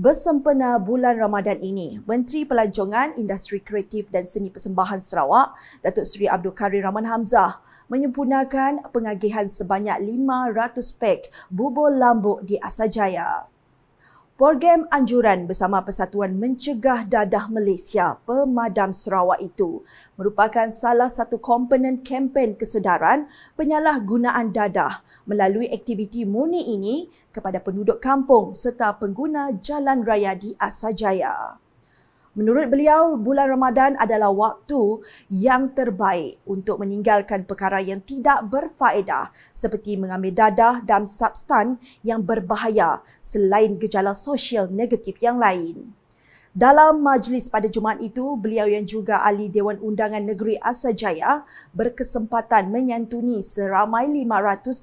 Bersempena bulan Ramadan ini, Menteri Pelancongan Industri Kreatif dan Seni Persembahan Sarawak, Datuk Seri Abdul Karim Rahman Hamzah, menyempurnakan pengagihan sebanyak 500 pek bubur lambuk di Asajaya program anjuran bersama Persatuan Mencegah Dadah Malaysia Pemadam Sarawak itu merupakan salah satu komponen kempen kesedaran penyalahgunaan dadah melalui aktiviti murni ini kepada penduduk kampung serta pengguna jalan raya di Asajaya. Menurut beliau, bulan Ramadan adalah waktu yang terbaik untuk meninggalkan perkara yang tidak berfaedah seperti mengambil dadah dan substan yang berbahaya selain gejala sosial negatif yang lain. Dalam majlis pada Jumaat itu, beliau yang juga ahli Dewan Undangan Negeri Asal Jaya berkesempatan menyantuni seramai 528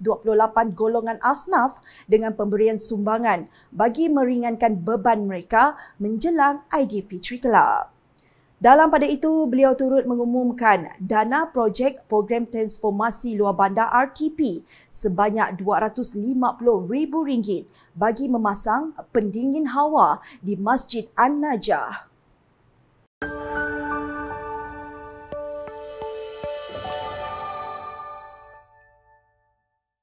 golongan asnaf dengan pemberian sumbangan bagi meringankan beban mereka menjelang ID Fitri Kelab. Dalam pada itu, beliau turut mengumumkan dana projek program transformasi luar bandar RTP sebanyak RM250,000 bagi memasang pendingin hawa di Masjid An-Najah.